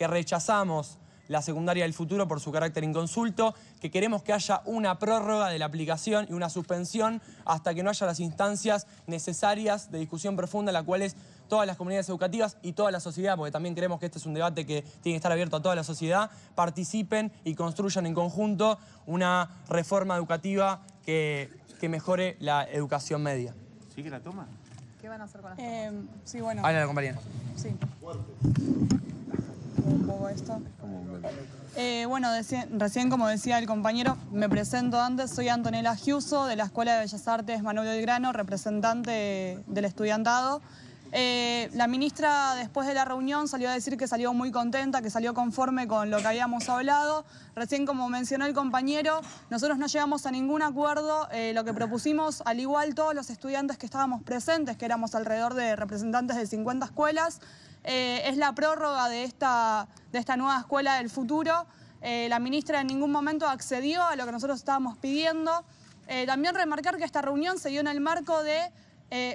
que rechazamos la secundaria del futuro por su carácter inconsulto, que queremos que haya una prórroga de la aplicación y una suspensión hasta que no haya las instancias necesarias de discusión profunda en las cuales todas las comunidades educativas y toda la sociedad, porque también creemos que este es un debate que tiene que estar abierto a toda la sociedad, participen y construyan en conjunto una reforma educativa que, que mejore la educación media. ¿Sí que la toma? ¿Qué van a hacer con eh, sí, bueno. la compañera. Sí esto? Eh, bueno, recién como decía el compañero, me presento antes, soy Antonella Giuso de la Escuela de Bellas Artes Manuel Grano representante del estudiantado. Eh, la ministra después de la reunión salió a decir que salió muy contenta, que salió conforme con lo que habíamos hablado. Recién, como mencionó el compañero, nosotros no llegamos a ningún acuerdo. Eh, lo que propusimos, al igual todos los estudiantes que estábamos presentes, que éramos alrededor de representantes de 50 escuelas, eh, es la prórroga de esta, de esta nueva escuela del futuro. Eh, la ministra en ningún momento accedió a lo que nosotros estábamos pidiendo. Eh, también remarcar que esta reunión se dio en el marco de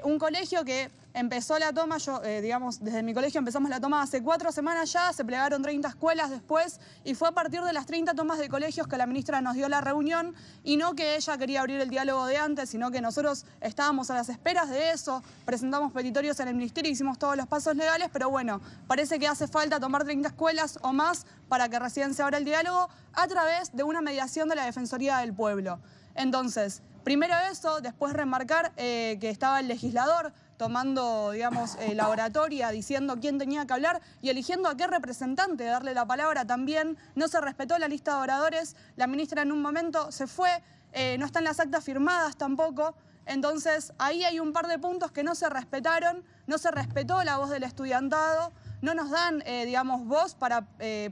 un colegio que Empezó la toma, yo, eh, digamos, desde mi colegio empezamos la toma hace cuatro semanas ya, se plegaron 30 escuelas después y fue a partir de las 30 tomas de colegios que la ministra nos dio la reunión y no que ella quería abrir el diálogo de antes, sino que nosotros estábamos a las esperas de eso, presentamos petitorios en el ministerio, hicimos todos los pasos legales, pero bueno, parece que hace falta tomar 30 escuelas o más para que recién se abra el diálogo a través de una mediación de la Defensoría del Pueblo. Entonces, primero eso, después remarcar eh, que estaba el legislador tomando, digamos, eh, la oratoria, diciendo quién tenía que hablar y eligiendo a qué representante darle la palabra también. No se respetó la lista de oradores, la ministra en un momento se fue, eh, no están las actas firmadas tampoco. Entonces, ahí hay un par de puntos que no se respetaron, no se respetó la voz del estudiantado, no nos dan, eh, digamos, voz para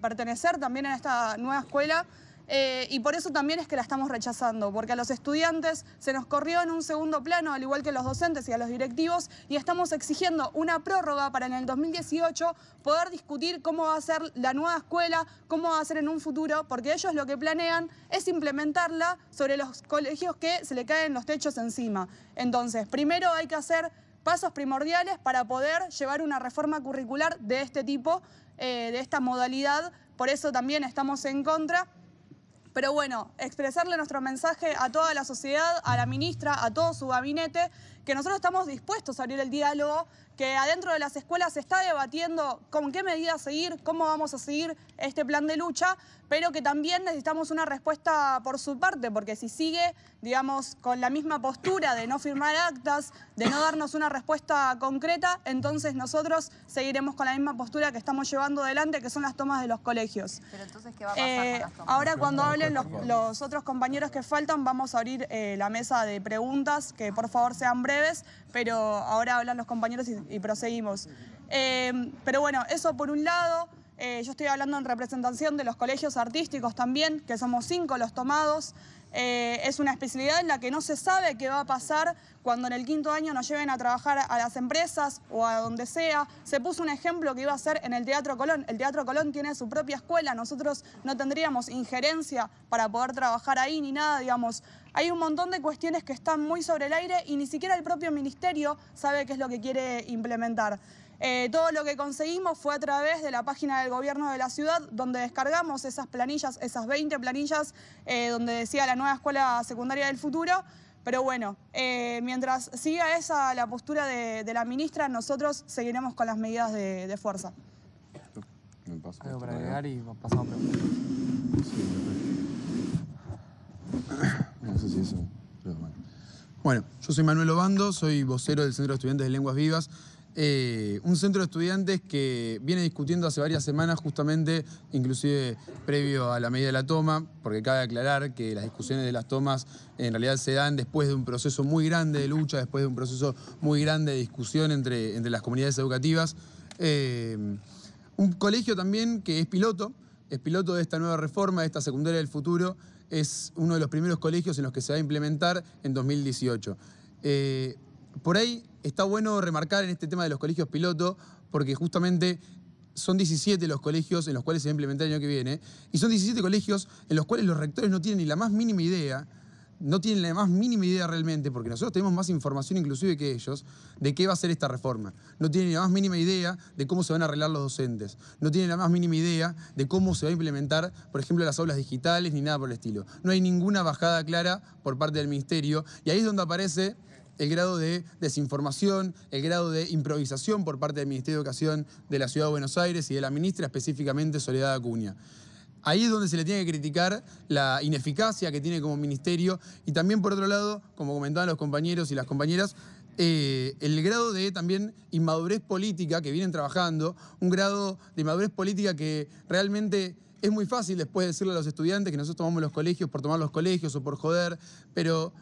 pertenecer también a esta nueva escuela. Eh, y por eso también es que la estamos rechazando, porque a los estudiantes se nos corrió en un segundo plano, al igual que a los docentes y a los directivos, y estamos exigiendo una prórroga para en el 2018 poder discutir cómo va a ser la nueva escuela, cómo va a ser en un futuro, porque ellos lo que planean es implementarla sobre los colegios que se le caen los techos encima. Entonces, primero hay que hacer pasos primordiales para poder llevar una reforma curricular de este tipo, eh, de esta modalidad, por eso también estamos en contra. Pero bueno, expresarle nuestro mensaje a toda la sociedad, a la ministra, a todo su gabinete que nosotros estamos dispuestos a abrir el diálogo, que adentro de las escuelas se está debatiendo con qué medidas seguir, cómo vamos a seguir este plan de lucha, pero que también necesitamos una respuesta por su parte, porque si sigue, digamos, con la misma postura de no firmar actas, de no darnos una respuesta concreta, entonces nosotros seguiremos con la misma postura que estamos llevando adelante, que son las tomas de los colegios. entonces, eh, Ahora, cuando hablen los, otros compañeros que faltan, vamos a abrir eh, la mesa de preguntas, que por favor sean breves pero ahora hablan los compañeros y, proseguimos. Eh, pero bueno, eso por un lado. Eh, yo estoy hablando en representación de los colegios artísticos también, que somos cinco los tomados. Eh, es una especialidad en la que no se sabe qué va a pasar cuando en el quinto año nos lleven a trabajar a las empresas o a donde sea. Se puso un ejemplo que iba a ser en el Teatro Colón. El Teatro Colón tiene su propia escuela, nosotros no tendríamos injerencia para poder trabajar ahí ni nada, digamos. Hay un montón de cuestiones que están muy sobre el aire y ni siquiera el propio ministerio sabe qué es lo que quiere implementar. Eh, todo lo que conseguimos fue a través de la página del gobierno de la ciudad, donde descargamos esas planillas, esas 20 planillas, eh, donde decía la nueva escuela secundaria del futuro. Pero bueno, eh, mientras siga esa la postura de, la ministra, nosotros seguiremos con las medidas de, fuerza. para agregar y pasamos bueno. Bueno, yo soy Manuel Obando, soy vocero del Centro de Estudiantes de Lenguas Vivas. Eh, un centro de estudiantes que viene discutiendo hace varias semanas justamente, inclusive previo a la medida de la toma, porque cabe aclarar que las discusiones de las tomas en realidad se dan después de un proceso muy grande de lucha, después de un proceso muy grande de discusión entre, entre las comunidades educativas. Eh, un colegio también que es piloto, es piloto de esta nueva reforma, de esta secundaria del futuro, es uno de los primeros colegios en los que se va a implementar en 2018. Eh, por ahí está bueno remarcar en este tema de los colegios piloto, porque justamente son 17 los colegios en los cuales se va a implementar el año que viene, y son 17 colegios en los cuales los rectores no tienen ni la más mínima idea, no tienen la más mínima idea realmente, porque nosotros tenemos más información inclusive que ellos, de qué va a ser esta reforma. No tienen ni la más mínima idea de cómo se van a arreglar los docentes, no tienen la más mínima idea de cómo se va a implementar, por ejemplo, las aulas digitales ni nada por el estilo. No hay ninguna bajada clara por parte del Ministerio, y ahí es donde aparece el grado de desinformación, el grado de improvisación por parte del Ministerio de Educación de la Ciudad de Buenos Aires y de la ministra, específicamente Soledad Acuña. Ahí es donde se le tiene que criticar la ineficacia que tiene como ministerio y también, por otro lado, como comentaban los compañeros y las compañeras, eh, el grado de también inmadurez política que vienen trabajando, un grado de inmadurez política que realmente es muy fácil después decirle a los estudiantes que nosotros tomamos los colegios por tomar los colegios o por joder, pero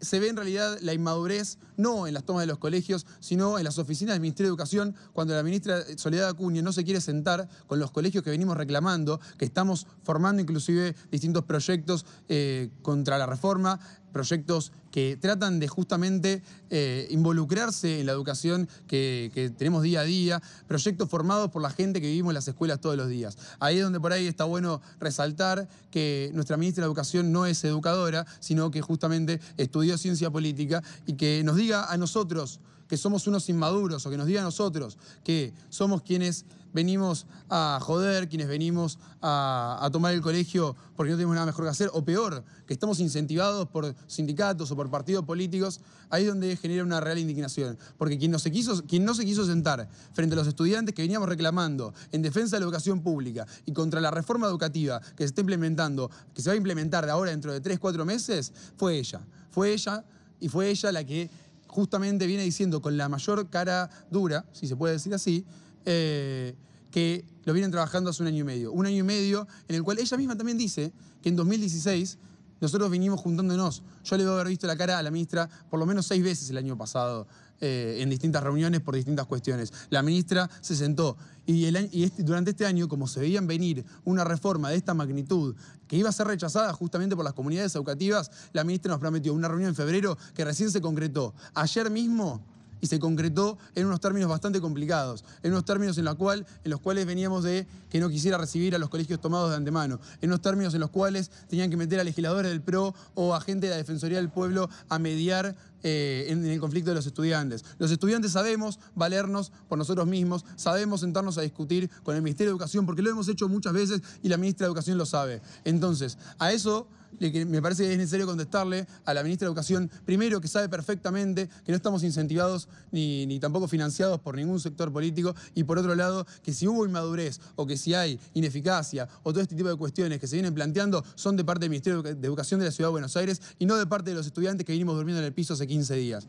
se ve en realidad la inmadurez, no en las tomas de los colegios, sino en las oficinas del Ministerio de Educación, cuando la ministra Soledad Acuña no se quiere sentar con los colegios que venimos reclamando, que estamos formando inclusive distintos proyectos eh, contra la reforma, proyectos que tratan de justamente eh, involucrarse en la educación que, que, tenemos día a día, proyectos formados por la gente que vivimos en las escuelas todos los días. Ahí es donde por ahí está bueno resaltar que nuestra ministra de Educación no es educadora, sino que justamente estudió ciencia política y que nos diga a nosotros, que somos unos inmaduros o que nos diga a nosotros que somos quienes venimos a joder, quienes venimos a, tomar el colegio porque no tenemos nada mejor que hacer, o peor, que estamos incentivados por sindicatos o por partidos políticos, ahí es donde genera una real indignación. Porque quien no, se quiso, quien no se quiso sentar frente a los estudiantes que veníamos reclamando en defensa de la educación pública y contra la reforma educativa que se está implementando, que se va a implementar de ahora dentro de tres cuatro meses, fue ella. Fue ella y fue ella la que justamente viene diciendo con la mayor cara dura, si se puede decir así, eh, que lo vienen trabajando hace un año y medio. Un año y medio en el cual ella misma también dice que en 2016 nosotros vinimos juntándonos. Yo le a haber visto la cara a la ministra por lo menos seis veces el año pasado. Eh, en distintas reuniones por distintas cuestiones. La ministra se sentó y, este, durante este año, como se veían venir una reforma de esta magnitud que iba a ser rechazada justamente por las comunidades educativas, la ministra nos prometió una reunión en febrero que recién se concretó. Ayer mismo y se concretó en unos términos bastante complicados, en unos términos en, cual, en los cuales veníamos de que no quisiera recibir a los colegios tomados de antemano, en unos términos en los cuales tenían que meter a legisladores del PRO o a gente de la Defensoría del Pueblo a mediar eh, en, el conflicto de los estudiantes. Los estudiantes sabemos valernos por nosotros mismos, sabemos sentarnos a discutir con el Ministerio de Educación, porque lo hemos hecho muchas veces y la ministra de Educación lo sabe. Entonces, a eso me parece que es necesario contestarle a la ministra de Educación, primero que sabe perfectamente que no estamos incentivados ni, ni, tampoco financiados por ningún sector político, y por otro lado, que si hubo inmadurez o que si hay ineficacia o todo este tipo de cuestiones que se vienen planteando son de parte del Ministerio de Educación de la Ciudad de Buenos Aires y no de parte de los estudiantes que vinimos durmiendo en el piso hace 15 días.